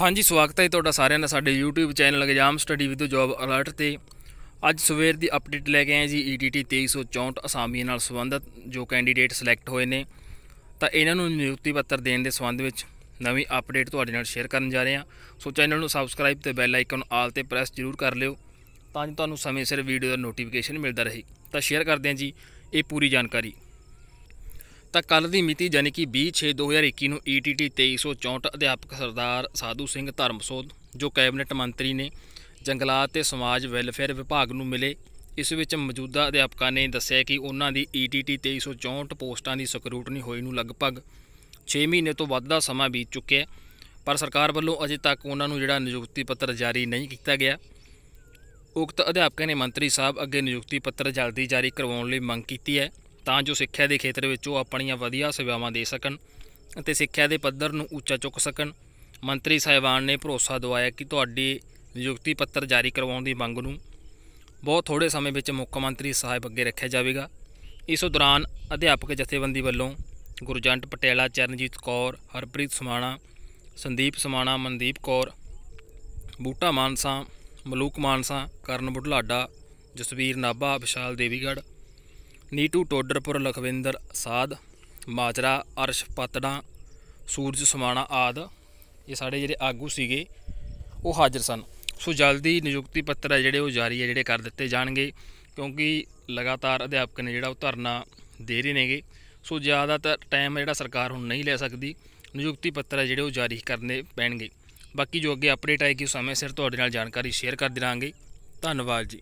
ਹਾਂਜੀ ਸਵਾਗਤ ਹੈ ਤੁਹਾਡਾ ਸਾਰਿਆਂ ਦਾ ਸਾਡੇ YouTube channel exam study with job alert ਤੇ ਅੱਜ ਸਵੇਰ ਦੀ ਅਪਡੇਟ ਲੈ ਕੇ ਆਏ ਜੀ ETT 2364 ਅਸਾਮੀਆਂ ਨਾਲ ਸੰਬੰਧਤ ਜੋ ਕੈਂਡੀਡੇਟ ਸਿਲੈਕਟ ਹੋਏ ਨੇ ਤਾਂ ਇਹਨਾਂ ਨੂੰ ਨਿਯੁਕਤੀ ਪੱਤਰ ਦੇਣ ਦੇ ਸੰਬੰਧ ਵਿੱਚ ਨਵੀਂ ਅਪਡੇਟ ਤੁਹਾਡੇ ਨਾਲ ਸ਼ੇਅਰ ਕਰਨ ਜਾ ਰਹੇ ਹਾਂ ਸੋ ਚੈਨਲ ਨੂੰ ਸਬਸਕ੍ਰਾਈਬ ਤੇ ਬੈਲ ਆਈਕਨ ਆਲ ਤੇ ਪ੍ਰੈਸ ਜ਼ਰੂਰ ਕਰ ਲਿਓ ਤਾਂ ਜੋ ਤੁਹਾਨੂੰ ਸਮੇਂ ਸਿਰ ਵੀਡੀਓ ਦਾ ਨੋਟੀਫਿਕੇਸ਼ਨ ਮਿਲਦਾ ਰਹੇ ਤਾਂ ਸ਼ੇਅਰ ਕਰਦੇ ਹਾਂ ਜੀ ਇਹ ਪੂਰੀ ਜਾਣਕਾਰੀ ਤਾਂ ਕੱਲ ਦੀ ਮਿਤੀ ਯਾਨੀ ਕਿ 26 2021 ਨੂੰ ETT 2364 ਅਧਿਆਪਕ ਸਰਦਾਰ ਸਾਧੂ ਸਿੰਘ ਧਰਮਸੋਧ ਜੋ ਕੈਬਨਿਟ ਮੰਤਰੀ ਨੇ ਜੰਗਲਾਤ ਤੇ ਸਮਾਜ ਵੈਲਫੇਅਰ ਵਿਭਾਗ ਨੂੰ ਮਿਲੇ ਇਸ ਵਿੱਚ ਮੌਜੂਦਾ ਅਧਿਆਪਕਾਂ ਨੇ ਦੱਸਿਆ ਕਿ ਉਹਨਾਂ ਦੀ ETT 2364 ਪੋਸਟਾਂ ਦੀ ਸਕਰੂਟਨੀ ਹੋਈ ਨੂੰ ਲਗਭਗ 6 ਮਹੀਨੇ ਤੋਂ ਵੱਧ ਦਾ ਸਮਾਂ ਬੀਤ ਚੁੱਕਿਆ ਪਰ ਸਰਕਾਰ ਵੱਲੋਂ ਅਜੇ ਤੱਕ ਉਹਨਾਂ ਨੂੰ ਜਿਹੜਾ ਨਿਯੁਕਤੀ ਪੱਤਰ ਜਾਰੀ ਨਹੀਂ ਕੀਤਾ ਗਿਆ ਉਕਤ ਅਧਿਆਪਕਾਂ ਨੇ ਮੰਤਰੀ ਸਾਹਿਬ ਅੱਗੇ ਨਿਯੁਕਤੀ ਪੱਤਰ ਜਲਦੀ ਜਾਰੀ ਕਰਵਾਉਣ ਲਈ ਮੰਗ ਕੀਤੀ ਹੈ ਤਾਂ ਜੋ ਸਿੱਖਿਆ ਦੇ ਖੇਤਰ ਵਿੱਚ ਉਹ ਆਪਣੀਆਂ ਵਧੀਆ ਸੇਵਾਵਾਂ ਦੇ ਸਕਣ ਅਤੇ ਸਿੱਖਿਆ ਦੇ ਪੱਧਰ ਨੂੰ ਉੱਚਾ ਚੁੱਕ ਸਕਣ ਮੰਤਰੀ ਸਾਹਿਬਾਨ ਨੇ ਭਰੋਸਾ ਦਿਵਾਇਆ ਕਿ ਤੁਹਾਡੀ ਨਿਯੁਕਤੀ ਪੱਤਰ ਜਾਰੀ ਕਰਵਾਉਣ ਦੀ ਮੰਗ ਨੂੰ ਬਹੁਤ ਥੋੜੇ ਸਮੇਂ ਵਿੱਚ ਮੁੱਖ ਮੰਤਰੀ ਸਾਹਿਬ ਅੱਗੇ ਰੱਖਿਆ ਜਾਵੇਗਾ ਇਸ ਦੌਰਾਨ ਅਧਿਆਪਕ ਜਥੇਬੰਦੀ ਵੱਲੋਂ ਗੁਰਜੰਟ ਪਟਿਆਲਾ ਚਰਨਜੀਤ ਕੌਰ ਹਰਪ੍ਰੀਤ ਸਮਾਣਾ ਸੰਦੀਪ ਸਮਾਣਾ ਮਨਦੀਪ ਕੌਰ ਬੂਟਾ ਮਾਨਸਾ ਮਲੂਕ ਮਾਨਸਾ ਕਰਨ ਬੁਢਲਾਡਾ ਜਸਵੀਰ ਨਾਭਾ ਵਿਸ਼ਾਲ ਦੇਵੀਗੜ ਨੀਟੂ ਟੋਡਰਪੁਰ ਲਖਵਿੰਦਰ ਸਾਧ ਮਾਜਰਾ ਅਰਸ਼ ਪਤੜਾ ਸੂਰਜ ਸਮਾਣਾ ਆਦ ਇਹ ਸਾਡੇ ਜਿਹੜੇ ਆਗੂ ਸੀਗੇ ਉਹ ਹਾਜ਼ਰ ਸਨ ਸੋ ਜਲਦੀ ਨਿਯੁਕਤੀ ਪੱਤਰ ਹੈ ਜਿਹੜੇ ਉਹ ਜਾਰੀ ਹੈ ਜਿਹੜੇ ਕਰ ਦਿੱਤੇ ਜਾਣਗੇ ਕਿਉਂਕਿ ਲਗਾਤਾਰ ਅਧਿਆਪਕ ਨੇ ਜਿਹੜਾ ਉਹ ਧਰਨਾ ਦੇ ਰਹੇ ਨੇਗੇ ਸੋ ਜ਼ਿਆਦਾਤਰ ਟਾਈਮ ਜਿਹੜਾ ਸਰਕਾਰ ਹੁਣ ਨਹੀਂ ਲੈ ਸਕਦੀ ਨਿਯੁਕਤੀ ਪੱਤਰ ਹੈ ਜਿਹੜੇ ਉਹ ਜਾਰੀ ਕਰਨੇ ਪੈਣਗੇ ਬਾਕੀ ਜੋ ਅੱਗੇ ਅਪਡੇਟ ਆਏਗੀ ਉਸ ਸਮੇਂ ਸਿਰ ਤੁਹਾਡੇ ਨਾਲ ਜਾਣਕਾਰੀ ਸ਼ੇਅਰ ਕਰ ਦਿਆਂਗੇ ਧੰਨਵਾਦ ਜੀ